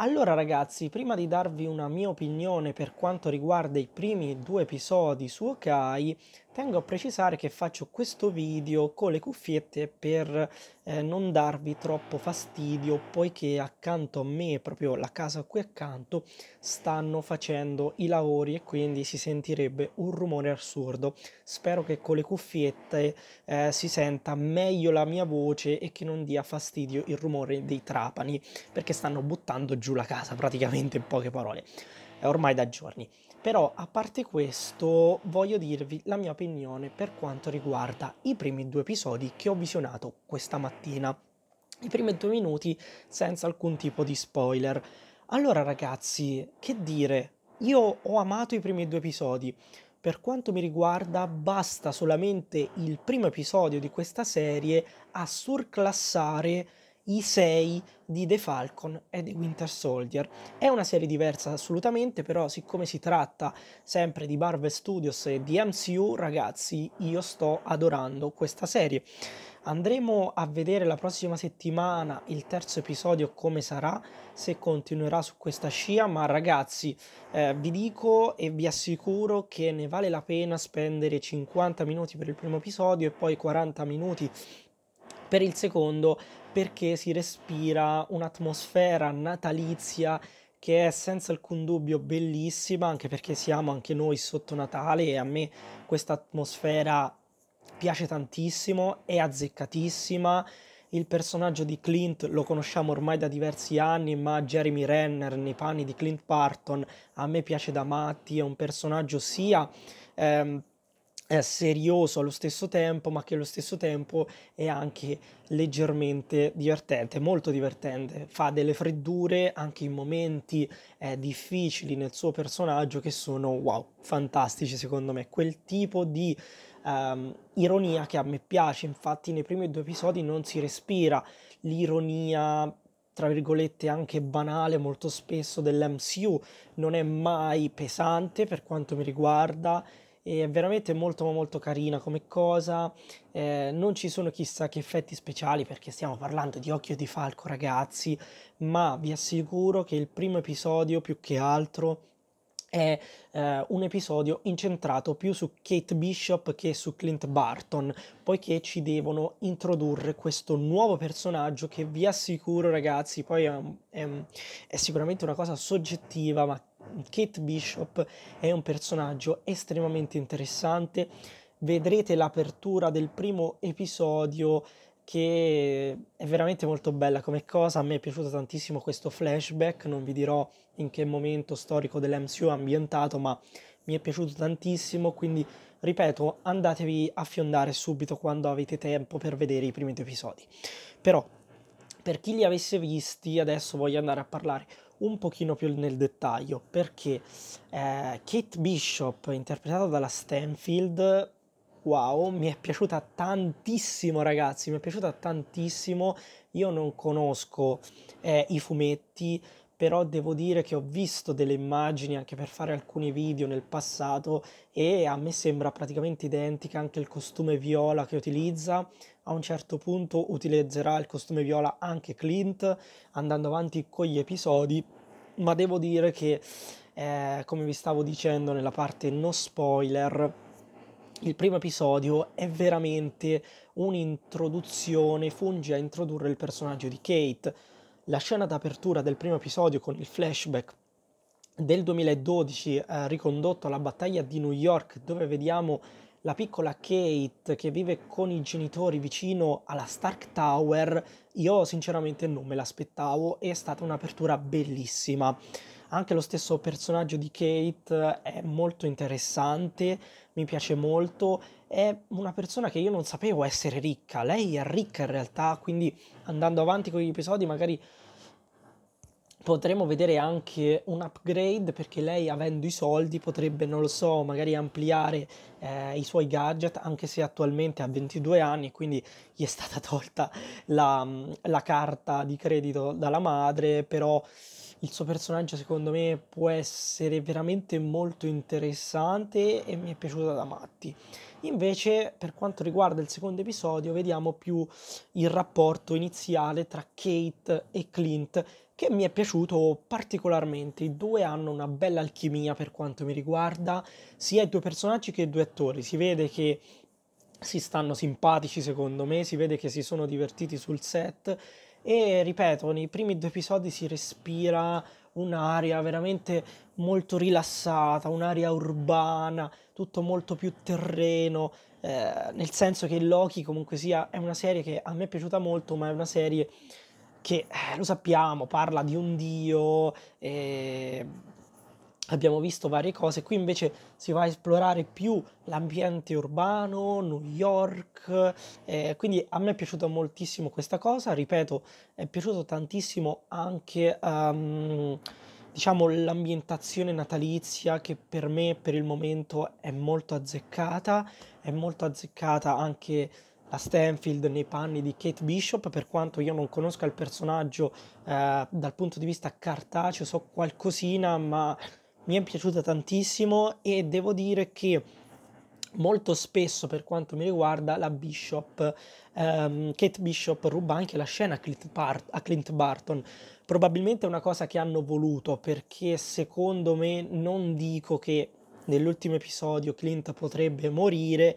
Allora ragazzi, prima di darvi una mia opinione per quanto riguarda i primi due episodi su Okai, Tengo a precisare che faccio questo video con le cuffiette per eh, non darvi troppo fastidio poiché accanto a me, proprio la casa qui accanto, stanno facendo i lavori e quindi si sentirebbe un rumore assurdo. Spero che con le cuffiette eh, si senta meglio la mia voce e che non dia fastidio il rumore dei trapani perché stanno buttando giù la casa praticamente in poche parole. È ormai da giorni. Però a parte questo voglio dirvi la mia opinione per quanto riguarda i primi due episodi che ho visionato questa mattina. I primi due minuti senza alcun tipo di spoiler. Allora ragazzi, che dire? Io ho amato i primi due episodi. Per quanto mi riguarda, basta solamente il primo episodio di questa serie a surclassare i 6 di The Falcon e The Winter Soldier. È una serie diversa assolutamente, però siccome si tratta sempre di Marvel Studios e di MCU, ragazzi, io sto adorando questa serie. Andremo a vedere la prossima settimana il terzo episodio come sarà, se continuerà su questa scia, ma ragazzi eh, vi dico e vi assicuro che ne vale la pena spendere 50 minuti per il primo episodio e poi 40 minuti per il secondo perché si respira un'atmosfera natalizia che è senza alcun dubbio bellissima, anche perché siamo anche noi sotto Natale e a me questa atmosfera piace tantissimo, è azzeccatissima. Il personaggio di Clint lo conosciamo ormai da diversi anni, ma Jeremy Renner nei panni di Clint Barton a me piace da matti, è un personaggio sia ehm, è serioso allo stesso tempo, ma che allo stesso tempo è anche leggermente divertente, molto divertente. Fa delle freddure anche in momenti eh, difficili nel suo personaggio che sono wow, fantastici secondo me. Quel tipo di um, ironia che a me piace, infatti nei primi due episodi non si respira l'ironia tra virgolette anche banale molto spesso dell'MCU, non è mai pesante per quanto mi riguarda è veramente molto molto carina come cosa, eh, non ci sono chissà che effetti speciali perché stiamo parlando di Occhio di Falco ragazzi, ma vi assicuro che il primo episodio più che altro è eh, un episodio incentrato più su Kate Bishop che su Clint Barton, poiché ci devono introdurre questo nuovo personaggio che vi assicuro ragazzi, poi è, è, è sicuramente una cosa soggettiva, ma Kate Bishop è un personaggio estremamente interessante. Vedrete l'apertura del primo episodio che è veramente molto bella come cosa, a me è piaciuto tantissimo questo flashback, non vi dirò in che momento storico dell'MCU è ambientato, ma mi è piaciuto tantissimo, quindi ripeto, andatevi a fiondare subito quando avete tempo per vedere i primi due episodi. Però per chi li avesse visti, adesso voglio andare a parlare un pochino più nel dettaglio perché eh, Kate Bishop interpretata dalla Stanfield wow mi è piaciuta tantissimo ragazzi mi è piaciuta tantissimo io non conosco eh, i fumetti però devo dire che ho visto delle immagini anche per fare alcuni video nel passato e a me sembra praticamente identica anche il costume viola che utilizza. A un certo punto utilizzerà il costume viola anche Clint andando avanti con gli episodi, ma devo dire che, eh, come vi stavo dicendo nella parte no spoiler, il primo episodio è veramente un'introduzione, funge a introdurre il personaggio di Kate la scena d'apertura del primo episodio con il flashback del 2012 eh, ricondotto alla battaglia di New York dove vediamo la piccola Kate che vive con i genitori vicino alla Stark Tower, io sinceramente non me l'aspettavo e è stata un'apertura bellissima. Anche lo stesso personaggio di Kate eh, è molto interessante, mi piace molto, è una persona che io non sapevo essere ricca, lei è ricca in realtà, quindi andando avanti con gli episodi magari potremmo vedere anche un upgrade perché lei avendo i soldi potrebbe, non lo so, magari ampliare eh, i suoi gadget anche se attualmente ha 22 anni e quindi gli è stata tolta la, mm, la, carta di credito dalla madre, però il suo personaggio secondo me può essere veramente molto interessante e mi è piaciuta da matti. Invece per quanto riguarda il secondo episodio vediamo più il rapporto iniziale tra Kate e Clint che mi è piaciuto particolarmente. I due hanno una bella alchimia per quanto mi riguarda, sia i due personaggi che i due attori. Si vede che si stanno simpatici secondo me, si vede che si sono divertiti sul set e ripeto, nei primi due episodi si respira un'aria veramente molto rilassata, un'aria urbana, tutto molto più terreno, eh, nel senso che Loki comunque sia è una serie che a me è piaciuta molto, ma è una serie che eh, lo sappiamo, parla di un dio, eh, abbiamo visto varie cose, qui invece si va a esplorare più l'ambiente urbano, New York, eh, quindi a me è piaciuta moltissimo questa cosa, ripeto, è piaciuto tantissimo anche... Um, diciamo l'ambientazione natalizia che per me per il momento è molto azzeccata, è molto azzeccata anche la Stanfield nei panni di Kate Bishop, per quanto io non conosca il personaggio eh, dal punto di vista cartaceo, so qualcosina, ma mi è piaciuta tantissimo e devo dire che molto spesso per quanto mi riguarda la Bishop, ehm, Kate Bishop ruba anche la scena a Clint, Bart- a Clint, Barton. Probabilmente è una cosa che hanno voluto perché secondo me non dico che nell'ultimo episodio Clint potrebbe morire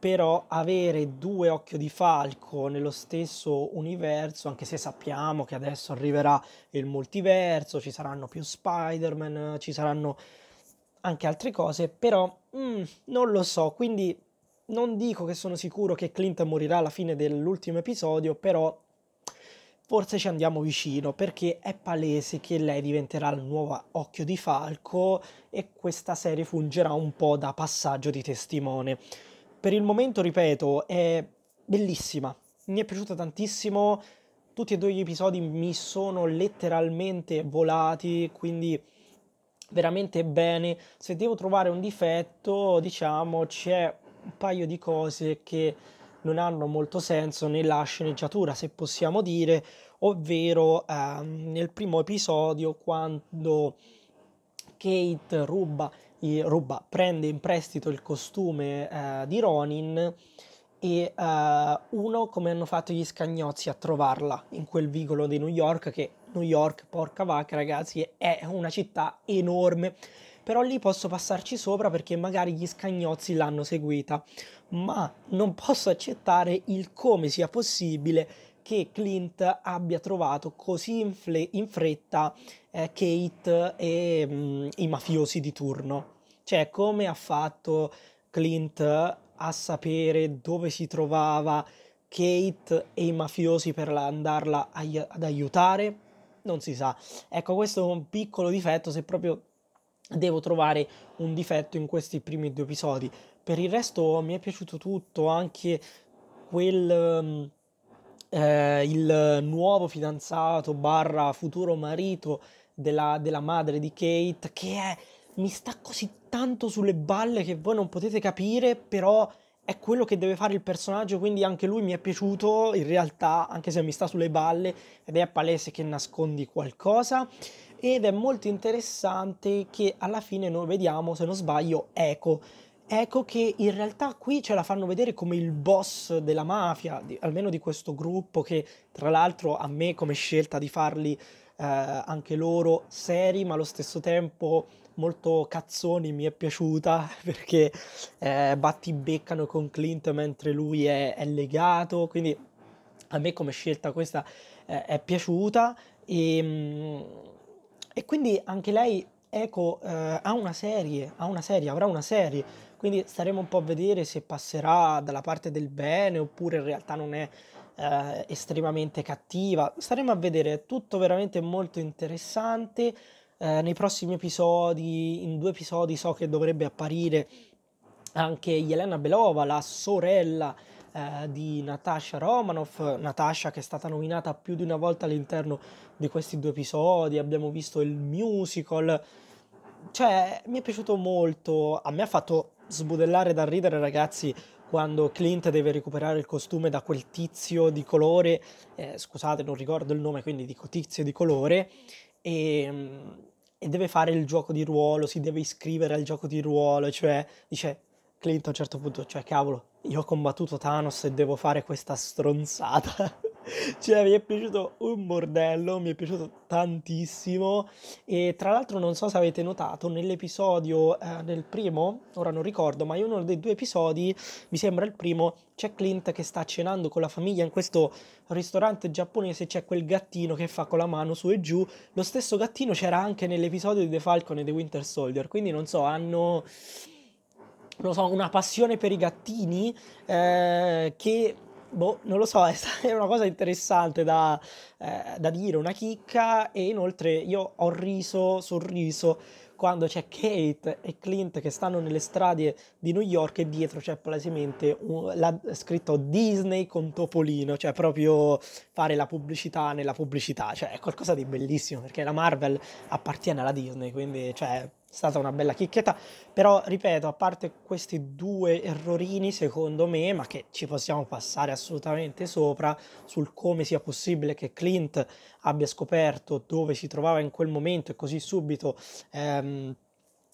però avere due occhio di falco nello stesso universo, anche se sappiamo che adesso arriverà il multiverso, ci saranno più Spider-Man, ci saranno anche altre cose, però mm, non lo so, quindi non dico che sono sicuro che Clint morirà alla fine dell'ultimo episodio, però forse ci andiamo vicino perché è palese che lei diventerà il nuovo occhio di falco e questa serie fungerà un po' da passaggio di testimone. Per il momento, ripeto, è bellissima. Mi è piaciuta tantissimo. Tutti e due gli episodi mi sono letteralmente volati, quindi veramente bene. Se devo trovare un difetto, diciamo, c'è un paio di cose che non hanno molto senso nella sceneggiatura, se possiamo dire, ovvero eh, nel primo episodio quando Kate ruba ruba, prende in prestito il costume eh, di Ronin e eh, uno come hanno fatto gli scagnozzi a trovarla in quel vicolo di New York che New York, porca vacca ragazzi, è una città enorme però lì posso passarci sopra perché magari gli scagnozzi l'hanno seguita, ma non posso accettare il come sia possibile che Clint abbia trovato così in, fle- in fretta eh, Kate e mh, mm, i mafiosi di turno. Cioè, come ha fatto Clint a sapere dove si trovava Kate e i mafiosi per andarla ai- ad aiutare? Non si sa. Ecco, questo è un piccolo difetto se proprio devo trovare un difetto in questi primi due episodi. Per il resto mi è piaciuto tutto, anche quel mm, eh, il nuovo fidanzato barra futuro marito della, della madre di Kate, che è, mi sta così tanto sulle balle che voi non potete capire, però è quello che deve fare il personaggio, quindi anche lui mi è piaciuto in realtà, anche se mi sta sulle balle ed è palese che nascondi qualcosa. Ed è molto interessante che alla fine noi vediamo, se non sbaglio, Echo Ecco che in realtà qui ce la fanno vedere come il boss della mafia, di, almeno di questo gruppo, che tra l'altro a me come scelta di farli eh, anche loro seri, ma allo stesso tempo molto cazzoni mi è piaciuta perché eh, batti beccano con Clint mentre lui è, è, legato, quindi a me come scelta questa eh, è piaciuta e, ehm, e quindi anche lei ecco, eh, ha una serie, ha una serie, avrà una serie quindi staremo un po' a vedere se passerà dalla parte del bene oppure in realtà non è eh, estremamente cattiva. Staremo a vedere, è tutto veramente molto interessante. Eh, nei prossimi episodi, in due episodi so che dovrebbe apparire anche Yelena Belova, la sorella eh, di Natasha Romanoff, Natasha che è stata nominata più di una volta all'interno di questi due episodi, abbiamo visto il musical, cioè mi è piaciuto molto, a me ha fatto sbudellare dal ridere, ragazzi, quando Clint deve recuperare il costume da quel tizio di colore, eh, scusate, non ricordo il nome, quindi dico tizio di colore, e, mm, e, deve fare il gioco di ruolo, si deve iscrivere al gioco di ruolo, cioè dice Clint a un certo punto, cioè cavolo, io ho combattuto Thanos e devo fare questa stronzata. Cioè, mi è piaciuto un bordello, mi è piaciuto tantissimo. E tra l'altro, non so se avete notato, nell'episodio, eh, nel primo, ora non ricordo, ma in uno dei due episodi, mi sembra il primo, c'è Clint che sta cenando con la famiglia in questo ristorante giapponese. C'è quel gattino che fa con la mano su e giù. Lo stesso gattino c'era anche nell'episodio di The Falcon e The Winter Soldier. Quindi, non so, hanno. Non so, una passione per i gattini eh, che Boh, non lo so, è una cosa interessante da, eh, da dire, una chicca e inoltre io ho riso, sorriso quando c'è Kate e Clint che stanno nelle strade di New York e dietro c'è palesemente scritto Disney con Topolino, cioè proprio fare la pubblicità nella pubblicità, cioè è qualcosa di bellissimo perché la Marvel appartiene alla Disney, quindi cioè è stata una bella chicchetta, però ripeto, a parte questi due errorini secondo me, ma che ci possiamo passare assolutamente sopra, sul come sia possibile che Clint abbia scoperto dove si trovava in quel momento e così subito ehm,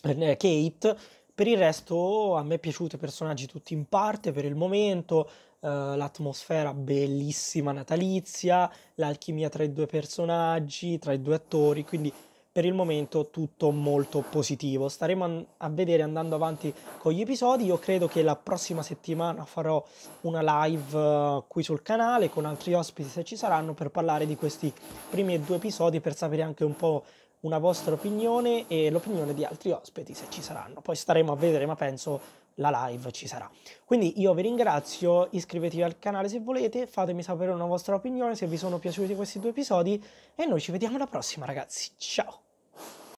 eh, eh, Kate, per il resto a me è i personaggi tutti in parte per il momento, eh, l'atmosfera bellissima natalizia, l'alchimia tra i due personaggi, tra i due attori, quindi per il momento tutto molto positivo. Staremo a vedere andando avanti con gli episodi. Io credo che la prossima settimana farò una live eh, qui sul canale con altri ospiti se ci saranno per parlare di questi primi due episodi per sapere anche un po' una vostra opinione e l'opinione di altri ospiti se ci saranno. Poi staremo a vedere, ma penso la live ci sarà. Quindi io vi ringrazio, iscrivetevi al canale se volete, fatemi sapere una vostra opinione se vi sono piaciuti questi due episodi e noi ci vediamo alla prossima ragazzi. Ciao!